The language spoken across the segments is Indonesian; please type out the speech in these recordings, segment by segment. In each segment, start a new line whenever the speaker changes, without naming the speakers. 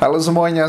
Halo semuanya,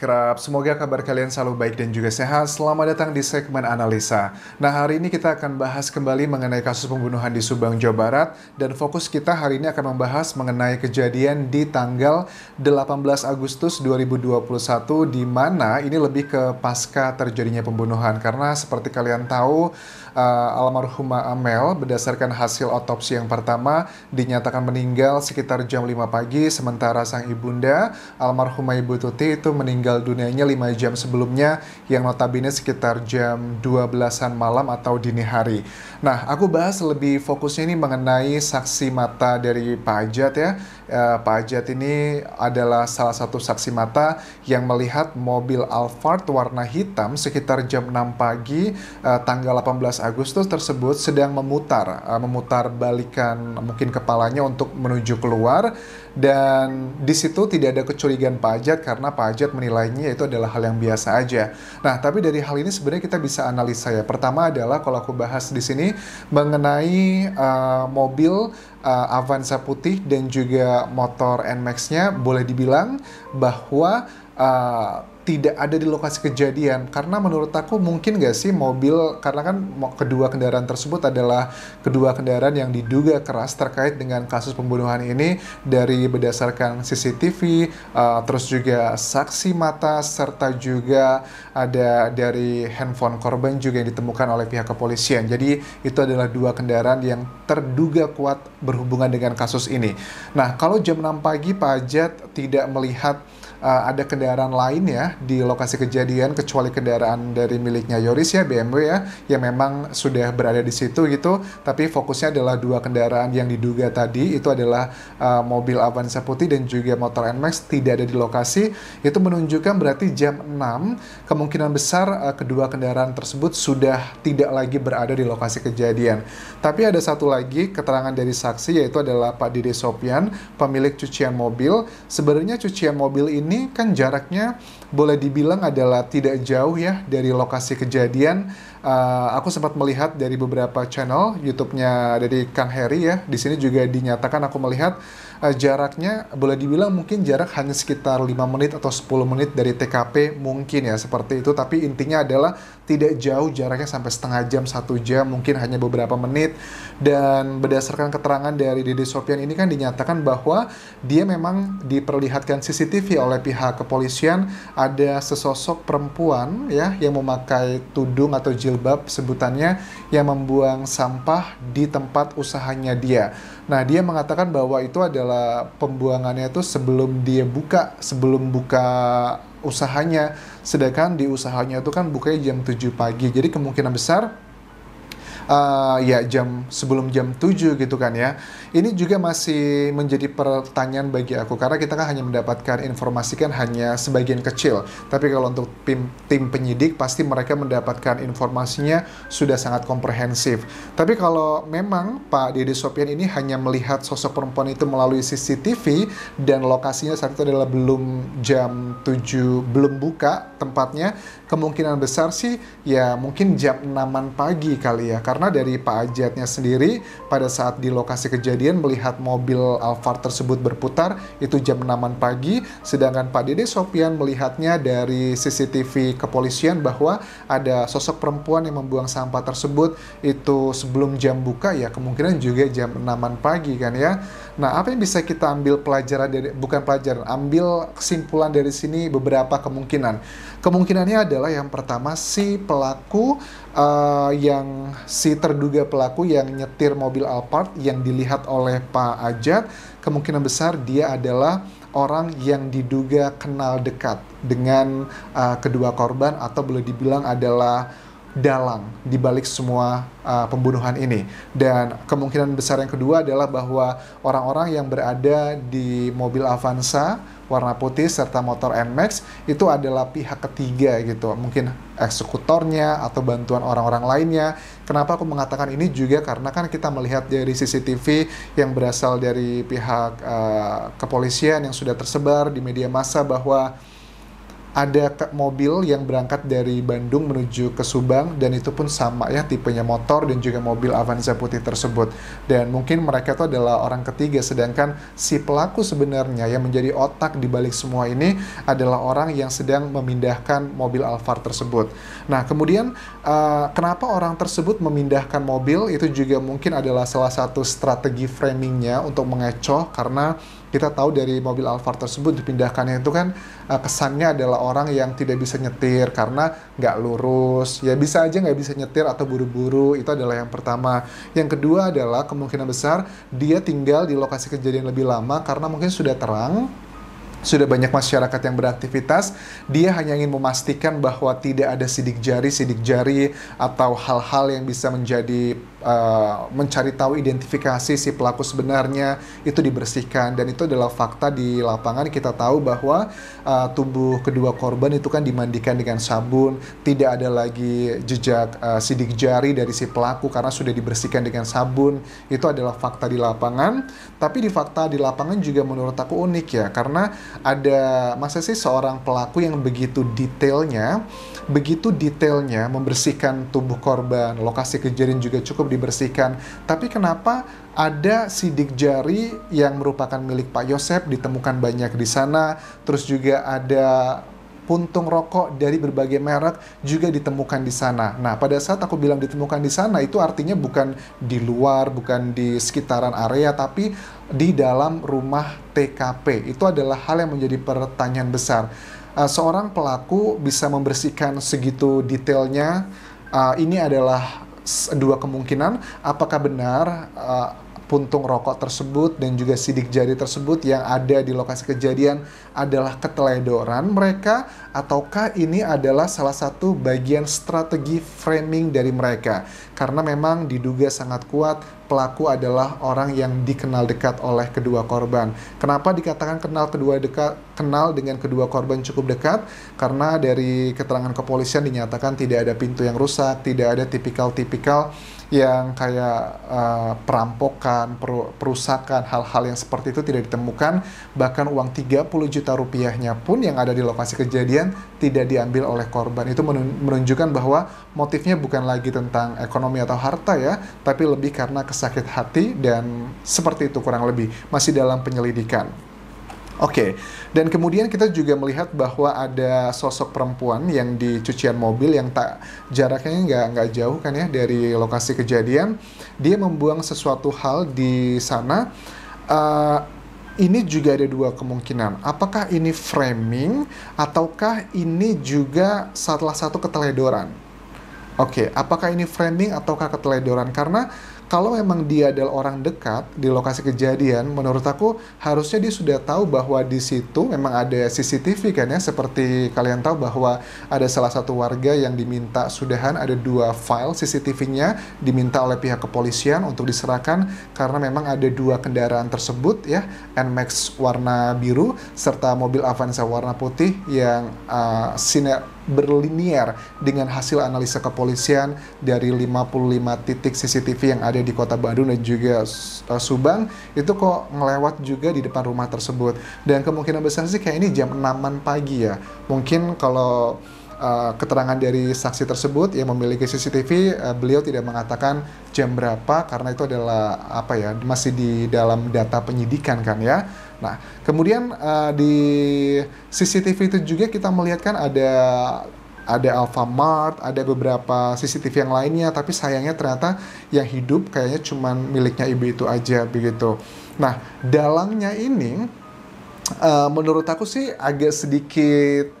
Krab. Semoga kabar kalian selalu baik dan juga sehat. Selamat datang di segmen analisa. Nah, hari ini kita akan bahas kembali mengenai kasus pembunuhan di Subang, Jawa Barat. Dan fokus kita hari ini akan membahas mengenai kejadian di tanggal 18 Agustus 2021, di mana ini lebih ke pasca terjadinya pembunuhan. Karena seperti kalian tahu, uh, eh, almarhumah Amel berdasarkan hasil otopsi yang pertama dinyatakan meninggal sekitar jam 5 pagi sementara sang ibunda almarhumah Ibu Tuti itu meninggal dunianya 5 jam sebelumnya yang notabene sekitar jam 12-an malam atau dini hari. Nah, aku bahas lebih fokusnya ini mengenai saksi mata dari Pak Ajat ya. Eh, Pak Ajat ini adalah salah satu saksi mata yang melihat mobil Alphard warna hitam sekitar jam 6 pagi uh, tanggal 18 Agustus tersebut sedang memutar, uh, memutar balikan mungkin kepalanya untuk menuju keluar dan di situ tidak ada kecurigaan pajak karena pajak menilainya itu adalah hal yang biasa aja. Nah, tapi dari hal ini sebenarnya kita bisa analisa ya. Pertama adalah kalau aku bahas di sini mengenai uh, mobil uh, Avanza putih dan juga motor NMAX-nya boleh dibilang bahwa uh, tidak ada di lokasi kejadian karena menurut aku mungkin gak sih mobil karena kan kedua kendaraan tersebut adalah kedua kendaraan yang diduga keras terkait dengan kasus pembunuhan ini dari berdasarkan CCTV uh, eh, terus juga saksi mata serta juga ada dari handphone korban juga yang ditemukan oleh pihak kepolisian jadi itu adalah dua kendaraan yang terduga kuat berhubungan dengan kasus ini nah kalau jam 6 pagi Pak Ajat tidak melihat uh, ada kendaraan lain ya di lokasi kejadian kecuali kendaraan dari miliknya Yoris ya BMW ya yang memang sudah berada di situ gitu tapi fokusnya adalah dua kendaraan yang diduga tadi itu adalah uh, mobil Avanza putih dan juga motor NMAX tidak ada di lokasi itu menunjukkan berarti jam 6 kemungkinan besar uh, kedua kendaraan tersebut sudah tidak lagi berada di lokasi kejadian tapi ada satu lagi keterangan dari saksi yaitu adalah Pak Dede Sopian pemilik cucian mobil sebenarnya cucian mobil ini ini kan jaraknya boleh dibilang adalah tidak jauh ya dari lokasi kejadian. Uh, aku sempat melihat dari beberapa channel YouTube-nya dari Kang Heri ya. Di sini juga dinyatakan aku melihat uh, jaraknya boleh dibilang mungkin jarak hanya sekitar 5 menit atau 10 menit dari TKP mungkin ya seperti itu tapi intinya adalah tidak jauh jaraknya sampai setengah jam satu jam mungkin hanya beberapa menit dan berdasarkan keterangan dari Dede Sopian ini kan dinyatakan bahwa dia memang diperlihatkan CCTV oleh pihak kepolisian ada sesosok perempuan ya yang memakai tudung atau jilbab sebutannya yang membuang sampah di tempat usahanya dia. Nah, dia mengatakan bahwa itu adalah masalah pembuangannya itu sebelum dia buka, sebelum buka usahanya. Sedangkan di usahanya itu kan bukanya jam 7 pagi. Jadi kemungkinan besar uh, ya jam sebelum jam 7 gitu kan ya. Ini juga masih menjadi pertanyaan bagi aku karena kita kan hanya mendapatkan informasi kan hanya sebagian kecil. Tapi kalau untuk tim, tim penyidik pasti mereka mendapatkan informasinya sudah sangat komprehensif. Tapi kalau memang Pak Dede Sopian ini hanya melihat sosok perempuan itu melalui CCTV dan lokasinya saat itu adalah belum jam 7 belum buka tempatnya, kemungkinan besar sih ya mungkin jam 6 pagi kali ya karena dari Pak Ajatnya sendiri pada saat di lokasi kejadian melihat mobil Alphard tersebut berputar itu jam 6 pagi, sedangkan Pak Dede Sopian melihatnya dari CCTV kepolisian bahwa ada sosok perempuan yang membuang sampah tersebut itu sebelum jam buka ya kemungkinan juga jam 6 pagi kan ya. Nah, apa yang bisa kita ambil pelajaran dari bukan pelajaran, ambil kesimpulan dari sini beberapa kemungkinan. Kemungkinannya adalah yang pertama si pelaku uh, yang si terduga pelaku yang nyetir mobil Alphard yang dilihat oleh Pak Ajat, kemungkinan besar dia adalah orang yang diduga kenal dekat dengan uh, kedua korban atau boleh dibilang adalah dalang di balik semua uh, pembunuhan ini. Dan kemungkinan besar yang kedua adalah bahwa orang-orang yang berada di mobil Avanza warna putih serta motor NMAX itu adalah pihak ketiga gitu. Mungkin eksekutornya atau bantuan orang-orang lainnya. Kenapa aku mengatakan ini juga karena kan kita melihat dari CCTV yang berasal dari pihak uh, kepolisian yang sudah tersebar di media massa bahwa ada mobil yang berangkat dari Bandung menuju ke Subang dan itu pun sama ya tipenya motor dan juga mobil Avanza putih tersebut dan mungkin mereka itu adalah orang ketiga sedangkan si pelaku sebenarnya yang menjadi otak di balik semua ini adalah orang yang sedang memindahkan mobil Alphard tersebut. Nah kemudian uh, kenapa orang tersebut memindahkan mobil itu juga mungkin adalah salah satu strategi framingnya untuk mengecoh karena kita tahu dari mobil Alphard tersebut dipindahkannya itu kan uh, kesannya adalah orang yang tidak bisa nyetir karena nggak lurus ya bisa aja nggak bisa nyetir atau buru-buru itu adalah yang pertama yang kedua adalah kemungkinan besar dia tinggal di lokasi kejadian lebih lama karena mungkin sudah terang sudah banyak masyarakat yang beraktivitas, dia hanya ingin memastikan bahwa tidak ada sidik jari, sidik jari atau hal-hal yang bisa menjadi uh, mencari tahu identifikasi si pelaku sebenarnya itu dibersihkan dan itu adalah fakta di lapangan kita tahu bahwa uh, tubuh kedua korban itu kan dimandikan dengan sabun, tidak ada lagi jejak uh, sidik jari dari si pelaku karena sudah dibersihkan dengan sabun. Itu adalah fakta di lapangan, tapi di fakta di lapangan juga menurut aku unik ya karena ada masa sih seorang pelaku yang begitu detailnya begitu detailnya membersihkan tubuh korban, lokasi kejadian juga cukup dibersihkan. Tapi kenapa ada sidik jari yang merupakan milik Pak Yosep ditemukan banyak di sana, terus juga ada puntung rokok dari berbagai merek juga ditemukan di sana. Nah, pada saat aku bilang ditemukan di sana itu artinya bukan di luar, bukan di sekitaran area tapi di dalam rumah TKP. Itu adalah hal yang menjadi pertanyaan besar. Uh, seorang pelaku bisa membersihkan segitu detailnya. Uh, ini adalah dua kemungkinan apakah benar uh, puntung rokok tersebut dan juga sidik jari tersebut yang ada di lokasi kejadian adalah keteledoran mereka ataukah ini adalah salah satu bagian strategi framing dari mereka karena memang diduga sangat kuat pelaku adalah orang yang dikenal dekat oleh kedua korban. Kenapa dikatakan kenal kedua dekat kenal dengan kedua korban cukup dekat karena dari keterangan kepolisian dinyatakan tidak ada pintu yang rusak, tidak ada tipikal-tipikal yang kayak uh, perampokan, perusakan, hal-hal yang seperti itu tidak ditemukan. Bahkan uang 30 juta rupiahnya pun yang ada di lokasi kejadian tidak diambil oleh korban. Itu menunjukkan bahwa motifnya bukan lagi tentang ekonomi atau harta ya, tapi lebih karena kesakit hati dan seperti itu kurang lebih. Masih dalam penyelidikan. Oke, okay. dan kemudian kita juga melihat bahwa ada sosok perempuan yang di cucian mobil yang tak jaraknya nggak nggak jauh kan ya dari lokasi kejadian, dia membuang sesuatu hal di sana. Uh, ini juga ada dua kemungkinan. Apakah ini framing ataukah ini juga salah satu keteledoran? Oke, okay. apakah ini framing ataukah keteledoran? Karena kalau memang dia adalah orang dekat di lokasi kejadian, menurut aku harusnya dia sudah tahu bahwa di situ memang ada CCTV kan ya, seperti kalian tahu bahwa ada salah satu warga yang diminta sudahan ada dua file CCTV-nya diminta oleh pihak kepolisian untuk diserahkan karena memang ada dua kendaraan tersebut ya, NMAX warna biru serta mobil Avanza warna putih yang uh, sinar berlinier dengan hasil analisa kepolisian dari 55 titik CCTV yang ada di kota Bandung dan juga uh, Subang itu kok ngelewat juga di depan rumah tersebut dan kemungkinan besar sih kayak ini jam 6 pagi ya mungkin kalau uh, keterangan dari saksi tersebut yang memiliki CCTV uh, beliau tidak mengatakan jam berapa karena itu adalah apa ya masih di dalam data penyidikan kan ya Nah, kemudian uh, di CCTV itu juga kita melihatkan ada ada Alfamart, ada beberapa CCTV yang lainnya, tapi sayangnya ternyata yang hidup kayaknya cuma miliknya ibu itu aja begitu. Nah, dalangnya ini uh, menurut aku sih agak sedikit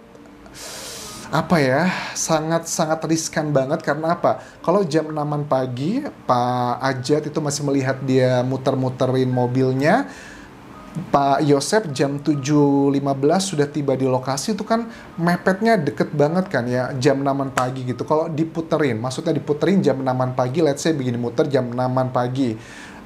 apa ya sangat-sangat riskan banget karena apa kalau jam 6 pagi Pak Ajat itu masih melihat dia muter-muterin mobilnya Pak Yosep jam 7.15 sudah tiba di lokasi itu kan mepetnya deket banget kan ya jam 6 pagi gitu. Kalau diputerin, maksudnya diputerin jam 6 pagi, let's say begini muter jam 6 pagi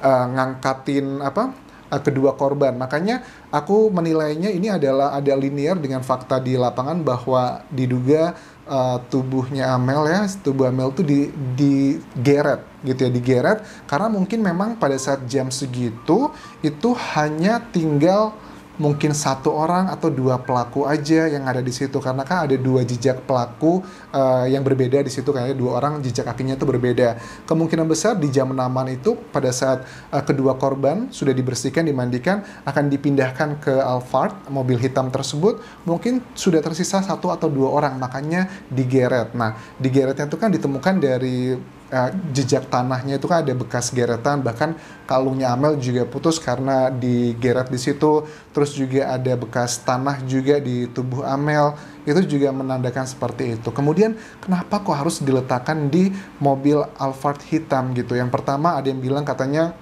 uh, ngangkatin apa uh, kedua korban. Makanya aku menilainya ini adalah ada linear dengan fakta di lapangan bahwa diduga uh, tubuhnya Amel ya, tubuh Amel tuh di digeret gitu ya, digeret karena mungkin memang pada saat jam segitu itu hanya tinggal mungkin satu orang atau dua pelaku aja yang ada di situ karena kan ada dua jejak pelaku uh, yang berbeda di situ kayaknya dua orang jejak kakinya itu berbeda kemungkinan besar di jam menaman itu pada saat uh, kedua korban sudah dibersihkan dimandikan akan dipindahkan ke Alphard mobil hitam tersebut mungkin sudah tersisa satu atau dua orang makanya digeret nah digeretnya itu kan ditemukan dari uh, jejak tanahnya itu kan ada bekas geretan bahkan kalungnya Amel juga putus karena digeret di situ terus juga ada bekas tanah juga di tubuh Amel itu juga menandakan seperti itu kemudian kenapa kok harus diletakkan di mobil Alphard hitam gitu yang pertama ada yang bilang katanya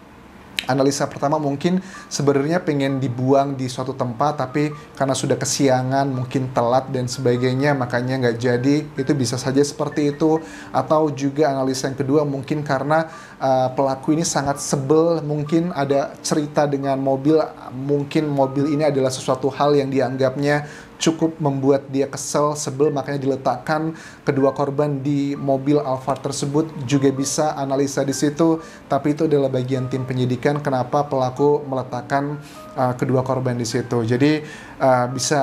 analisa pertama mungkin sebenarnya pengen dibuang di suatu tempat tapi karena sudah kesiangan mungkin telat dan sebagainya makanya nggak jadi itu bisa saja seperti itu atau juga analisa yang kedua mungkin karena uh, pelaku ini sangat sebel mungkin ada cerita dengan mobil mungkin mobil ini adalah sesuatu hal yang dianggapnya cukup membuat dia kesel, sebel, makanya diletakkan kedua korban di mobil Alphard tersebut juga bisa analisa di situ, tapi itu adalah bagian tim penyidikan kenapa pelaku meletakkan uh, kedua korban di situ. Jadi uh, bisa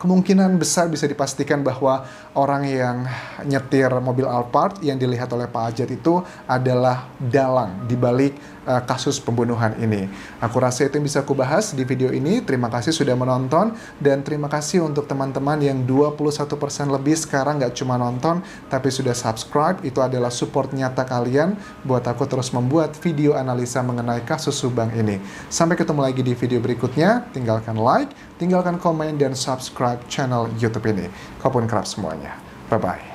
kemungkinan besar bisa dipastikan bahwa orang yang nyetir mobil Alphard yang dilihat oleh Pak Ajat itu adalah dalang di balik uh, kasus pembunuhan ini. Aku rasa itu yang bisa aku bahas di video ini. Terima kasih sudah menonton dan terima kasih untuk teman-teman yang 21% lebih sekarang nggak cuma nonton tapi sudah subscribe. Itu adalah support nyata kalian buat aku terus membuat video analisa mengenai kasus Subang ini. Sampai ketemu lagi di video berikutnya. Tinggalkan like tinggalkan komen dan subscribe channel YouTube ini. Kau pun kerap semuanya. Bye-bye.